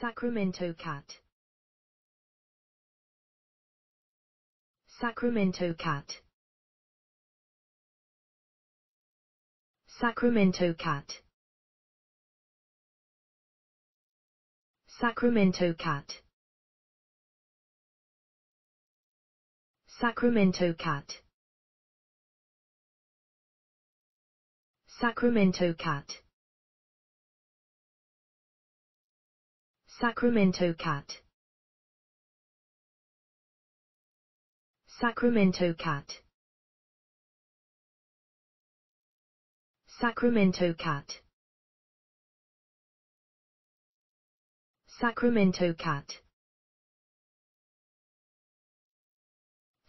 Sacramento Cat Sacramento Cat Sacramento Cat Sacramento Cat Sacramento Cat Sacramento Cat Sacramento Cat Sacramento Cat Sacramento Cat Sacramento Cat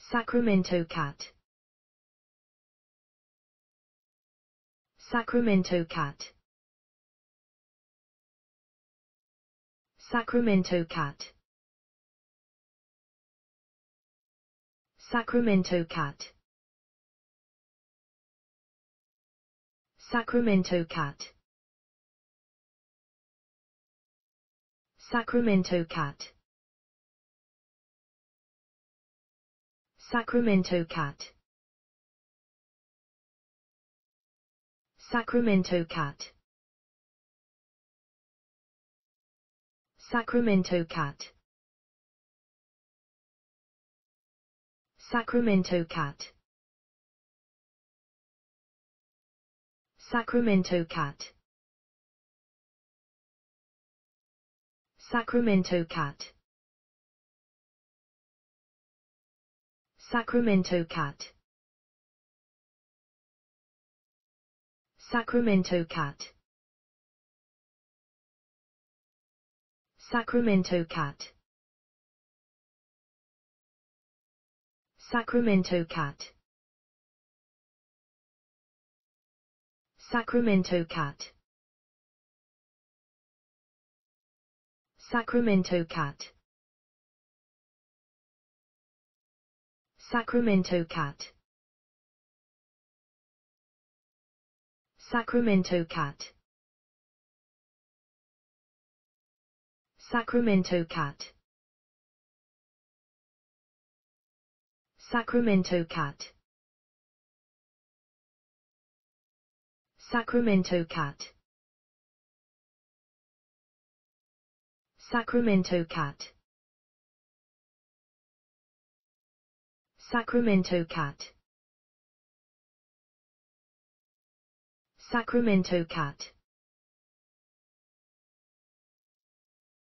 Sacramento Cat Sacramento Cat Sacramento Cat Sacramento Cat Sacramento Cat Sacramento Cat Sacramento Cat Sacramento Cat Sacramento Cat Sacramento Cat Sacramento Cat Sacramento Cat Sacramento Cat Sacramento Cat Sacramento Cat Sacramento Cat Sacramento Cat Sacramento Cat Sacramento Cat Sacramento Cat Sacramento Cat Sacramento Cat Sacramento Cat Sacramento Cat Sacramento Cat Sacramento Cat